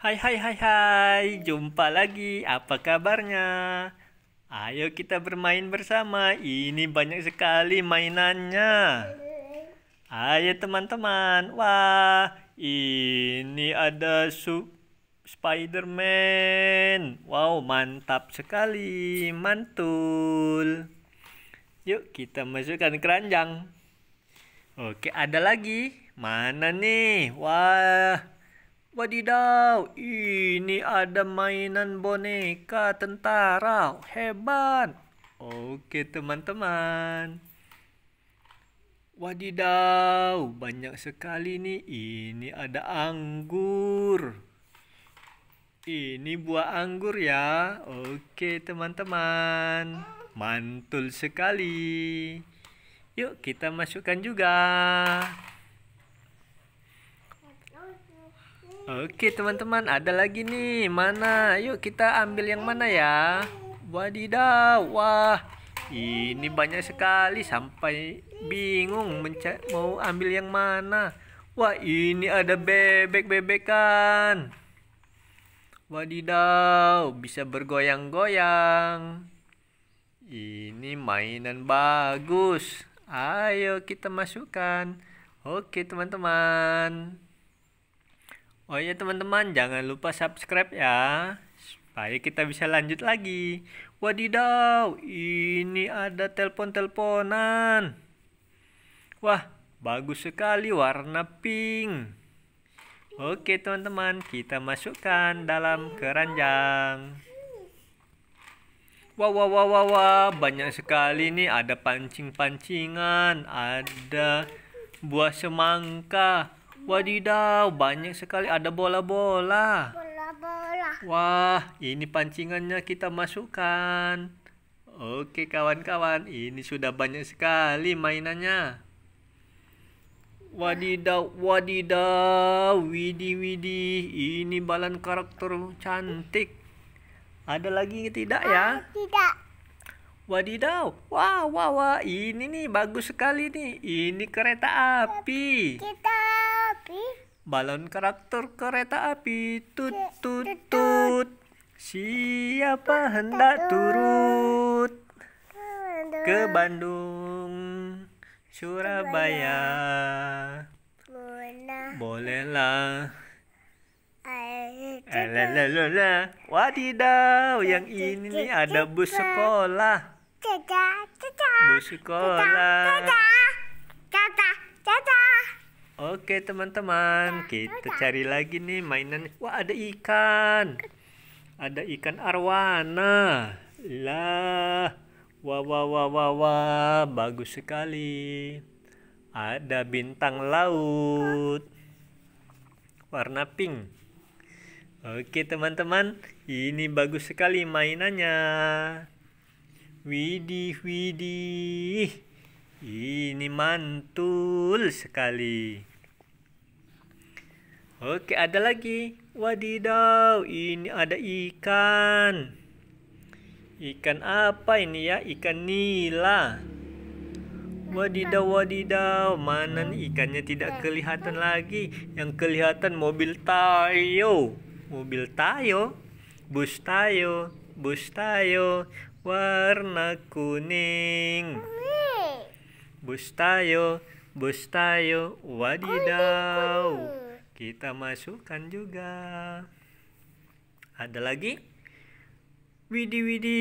Hai hai hai hai, jumpa lagi. Apa kabarnya? Ayo kita bermain bersama. Ini banyak sekali mainannya. Ayo teman-teman. Wah, ini ada su Spider-Man. Wow, mantap sekali. Mantul. Yuk kita masukkan keranjang. Oke, ada lagi. Mana nih? Wah, Wadidaw, ini ada mainan boneka tentara. Hebat. Oke teman-teman. Wadidaw, banyak sekali nih. Ini ada anggur. Ini buah anggur ya. Oke teman-teman. Mantul sekali. Yuk kita masukkan juga. Oke teman-teman ada lagi nih mana yuk kita ambil yang mana ya Wadidaw wah ini banyak sekali sampai bingung mau ambil yang mana Wah ini ada bebek-bebekan Wadidaw bisa bergoyang-goyang Ini mainan bagus Ayo kita masukkan Oke teman-teman Oh iya teman-teman, jangan lupa subscribe ya. Supaya kita bisa lanjut lagi. Wadidaw, ini ada telpon-telponan. Wah, bagus sekali warna pink. Oke teman-teman, kita masukkan dalam keranjang. Wah, wah, wah, wah, wah, banyak sekali nih. Ada pancing-pancingan, ada buah semangka, Wadidaw, banyak sekali ada bola-bola. Bola-bola. Wah, ini pancingannya kita masukkan. Oke kawan-kawan, ini sudah banyak sekali mainannya. Wadidaw, wadidaw, widi widi, ini balan karakter cantik. Ada lagi tidak ya? Ah, tidak. Wadidaw, wah wah wah, ini nih bagus sekali nih. Ini kereta api. Kita api balon karakter kereta api tut tut tut siapa hendak turut ke Bandung Surabaya bolehlah wadidaw, yang ini ada bus sekolah. Bus sekolah. Oke teman-teman, kita cari lagi nih mainan. Wah ada ikan, ada ikan arwana. Lah, wah wah wah wah wah, bagus sekali. Ada bintang laut, warna pink. Oke teman-teman, ini bagus sekali mainannya. Widih widih. Ini mantul sekali. Oke, ada lagi. Wadidaw, ini ada ikan. Ikan apa ini ya? Ikan nila. Wadidaw, wadidaw. Mana nih ikannya tidak kelihatan lagi. Yang kelihatan mobil tayo. Mobil tayo. Bus tayo. Bus tayo. Warna kuning. Bus tayo. Bus tayo. Wadidaw kita masukkan juga ada lagi widi widi